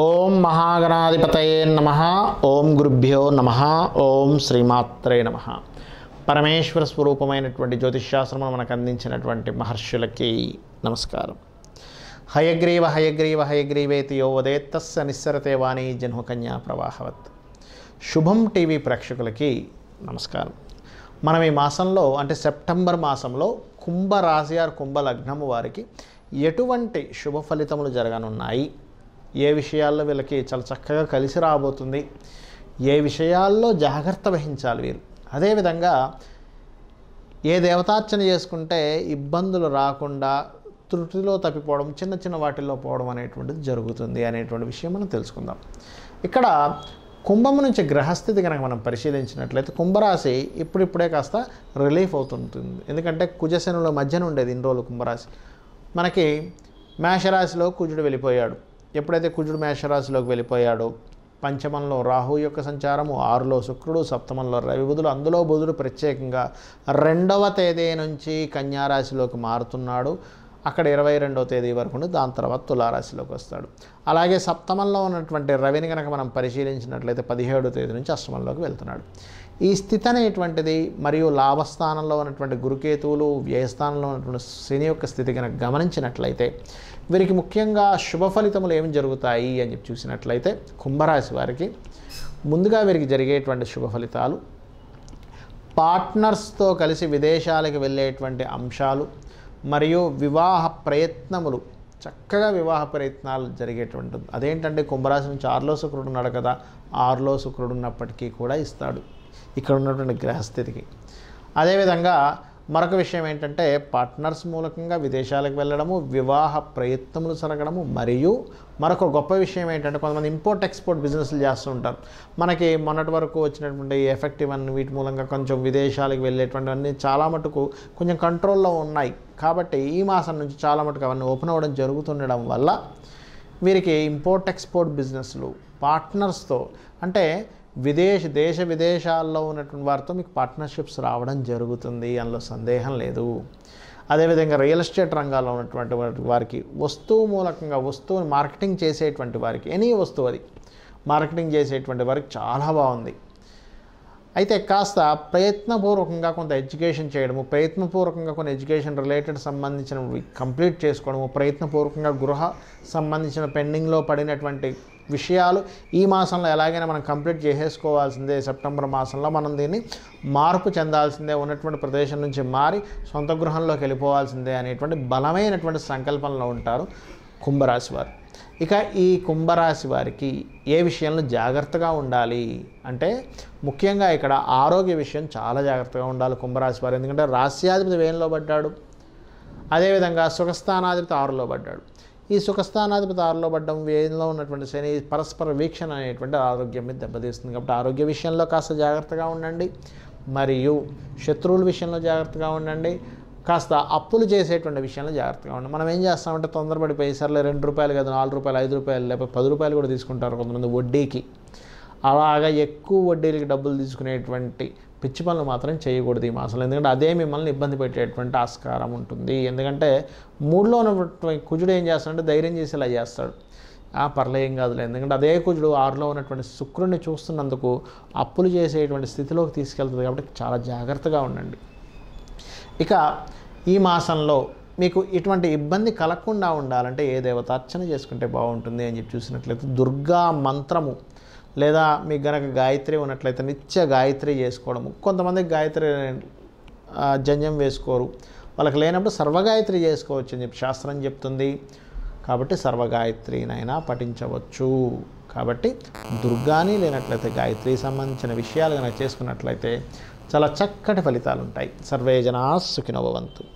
ఓం మహాగణాధిపతయే నమ ఓం గురుభ్యో నమ ఓం శ్రీమాత్రే నమ పరమేశ్వర స్వరూపమైనటువంటి జ్యోతిష్శాస్త్రమును మనకు అందించినటువంటి మహర్షులకి నమస్కారం హయగ్రీవ హయగ్రీవ హయగ్రీవేతి యో వదేత్తస్స నిస్సరతే వాణి జన్హుకన్యా ప్రవాహవత్ శుభం టీవీ ప్రేక్షకులకి నమస్కారం మనం ఈ మాసంలో అంటే సెప్టెంబర్ మాసంలో కుంభ ఆర్ కుంభ లగ్నము వారికి ఎటువంటి శుభ ఫలితములు జరగనున్నాయి ఏ విషయాల్లో వీళ్ళకి చాలా చక్కగా కలిసి రాబోతుంది ఏ విషయాల్లో జాగ్రత్త వహించాలి వీరు అదేవిధంగా ఏ దేవతార్చన చేసుకుంటే ఇబ్బందులు రాకుండా త్రుటిలో తప్పిపోవడం చిన్న చిన్న వాటిల్లో పోవడం అనేటువంటిది జరుగుతుంది అనేటువంటి విషయం మనం తెలుసుకుందాం ఇక్కడ కుంభం నుంచి గ్రహస్థితి కనుక మనం పరిశీలించినట్లయితే కుంభరాశి ఇప్పుడిప్పుడే కాస్త రిలీఫ్ అవుతుంటుంది ఎందుకంటే కుజశనుల మధ్యన ఉండేది ఇన్ని రోజులు కుంభరాశి మనకి మేషరాశిలో కుజుడు వెళ్ళిపోయాడు ఎప్పుడైతే కుజుడు మేషరాశిలోకి వెళ్ళిపోయాడో పంచమంలో రాహు యొక్క సంచారము ఆరులో శుక్రుడు సప్తమంలో రవి బుధుడు అందులో బుధుడు ప్రత్యేకంగా రెండవ తేదీ నుంచి కన్యారాశిలోకి మారుతున్నాడు అక్కడ ఇరవై రెండవ తేదీ వరకు ఉండి దాని తర్వాత తులారాశిలోకి వస్తాడు అలాగే సప్తమంలో ఉన్నటువంటి రవిని కనుక మనం పరిశీలించినట్లయితే పదిహేడో తేదీ నుంచి అష్టమంలోకి వెళ్తున్నాడు ఈ స్థితి అనేటువంటిది మరియు లాభస్థానంలో ఉన్నటువంటి గురుకేతువులు వ్యయస్థానంలో ఉన్నటువంటి శని యొక్క స్థితి కనుక గమనించినట్లయితే వీరికి ముఖ్యంగా శుభ ఫలితములు ఏమి జరుగుతాయి అని చెప్పి చూసినట్లయితే కుంభరాశి వారికి ముందుగా వీరికి జరిగేటువంటి శుభ ఫలితాలు పార్ట్నర్స్తో కలిసి విదేశాలకు వెళ్ళేటువంటి అంశాలు మరియు వివాహ ప్రయత్నములు చక్కగా వివాహ ప్రయత్నాలు జరిగేటువంటి అదేంటంటే కుంభరాశి నుంచి ఆరులో శుక్రుడు ఉన్నాడు కదా ఆరులో శుక్రుడు ఉన్నప్పటికీ కూడా ఇస్తాడు ఇక్కడ ఉన్నటువంటి గ్రహస్థితికి అదేవిధంగా మరొక విషయం ఏంటంటే పార్ట్నర్స్ మూలకంగా విదేశాలకు వెళ్ళడము వివాహ ప్రయత్నములు జరగడము మరియు మరొక గొప్ప విషయం ఏంటంటే కొంతమంది ఇంపోర్ట్ ఎక్స్పోర్ట్ బిజినెస్లు చేస్తూ ఉంటారు మనకి మొన్నటి వరకు వచ్చినటువంటి ఎఫెక్టివ్ అన్ని వీటి మూలంగా కొంచెం విదేశాలకు అన్నీ చాలా మటుకు కొంచెం కంట్రోల్లో ఉన్నాయి కాబట్టి ఈ మాసం నుంచి చాలా మటుకు అవన్నీ ఓపెన్ అవ్వడం జరుగుతుండడం వల్ల వీరికి ఇంపోర్ట్ ఎక్స్పోర్ట్ బిజినెస్లు పార్ట్నర్స్తో అంటే విదేశ దేశ విదేశాల్లో ఉన్నటువంటి వారితో మీకు పార్ట్నర్షిప్స్ రావడం జరుగుతుంది అందులో సందేహం లేదు అదేవిధంగా రియల్ ఎస్టేట్ రంగాల్లో ఉన్నటువంటి వారికి వస్తువు మూలకంగా వస్తువుని మార్కెటింగ్ చేసేటువంటి వారికి ఎనీ వస్తువు అది మార్కెటింగ్ చేసేటువంటి వారికి చాలా బాగుంది అయితే కాస్త ప్రయత్నపూర్వకంగా కొంత ఎడ్యుకేషన్ చేయడము ప్రయత్నపూర్వకంగా కొన్ని ఎడ్యుకేషన్ రిలేటెడ్ సంబంధించిన కంప్లీట్ చేసుకోవడము ప్రయత్నపూర్వకంగా గృహ సంబంధించిన పెండింగ్లో పడినటువంటి విషయాలు ఈ మాసంలో ఎలాగైనా మనం కంప్లీట్ చేసేసుకోవాల్సిందే సెప్టెంబర్ మాసంలో మనం దీన్ని మార్పు చెందాల్సిందే ఉన్నటువంటి ప్రదేశం నుంచి మారి సొంత గృహంలోకి వెళ్ళిపోవాల్సిందే అనేటువంటి బలమైనటువంటి సంకల్పంలో ఉంటారు కుంభరాశి వారు ఇక ఈ కుంభరాశి వారికి ఏ విషయంలో జాగ్రత్తగా ఉండాలి అంటే ముఖ్యంగా ఇక్కడ ఆరోగ్య విషయం చాలా జాగ్రత్తగా ఉండాలి కుంభరాశి వారు ఎందుకంటే రాశ్యాధిపతి వేయంలో పడ్డాడు అదేవిధంగా సుఖస్థానాధిపతి ఆరులో పడ్డాడు ఈ సుఖస్థానాధిపతి ఆరులో పడ్డం వేయంలో ఉన్నటువంటి శని పరస్పర వీక్షణ అనేటువంటి ఆరోగ్యం మీద దెబ్బతీస్తుంది కాబట్టి ఆరోగ్య విషయంలో కాస్త జాగ్రత్తగా ఉండండి మరియు శత్రువుల విషయంలో జాగ్రత్తగా ఉండండి కాస్త అప్పులు చేసేటువంటి విషయంలో జాగ్రత్తగా ఉండండి మనం ఏం చేస్తామంటే తొందరపడి పైసర్లే రెండు రూపాయలు కదా నాలుగు రూపాయలు ఐదు రూపాయలు లేకపోతే పది రూపాయలు కూడా తీసుకుంటారు కొంతమంది వడ్డీకి అలాగా ఎక్కువ వడ్డీలకి డబ్బులు తీసుకునేటువంటి పిచ్చి పనులు మాత్రం చేయకూడదు ఈ మాసంలో ఎందుకంటే అదే మిమ్మల్ని ఇబ్బంది పెట్టేటువంటి ఆస్కారం ఉంటుంది ఎందుకంటే మూడులో ఉన్నటువంటి కుజుడు ఏం చేస్తాడంటే ధైర్యం చేసేలా చేస్తాడు ఆ ఏం కాదులే ఎందుకంటే అదే కుజుడు ఆరులో ఉన్నటువంటి శుక్రుడిని చూస్తున్నందుకు అప్పులు చేసేటువంటి స్థితిలోకి తీసుకెళ్తుంది కాబట్టి చాలా జాగ్రత్తగా ఉండండి ఇక ఈ మాసంలో మీకు ఇటువంటి ఇబ్బంది కలగకుండా ఉండాలంటే ఏ దేవత అర్చన చేసుకుంటే బాగుంటుంది అని చెప్పి చూసినట్లయితే దుర్గా మంత్రము లేదా మీకు గనక గాయత్రి ఉన్నట్లయితే నిత్య గాయత్రి చేసుకోవడము కొంతమంది గాయత్రి జంజం వేసుకోరు వాళ్ళకి లేనప్పుడు సర్వగాయత్రి చేసుకోవచ్చు అని చెప్పి శాస్త్రం చెప్తుంది కాబట్టి సర్వగాయత్రినైనా పఠించవచ్చు కాబట్టి దుర్గాని లేనట్లయితే గాయత్రి సంబంధించిన విషయాలు కనుక చేసుకున్నట్లయితే చాలా చక్కటి ఫలితాలు ఉంటాయి సర్వే జనా సుఖినోభవంతు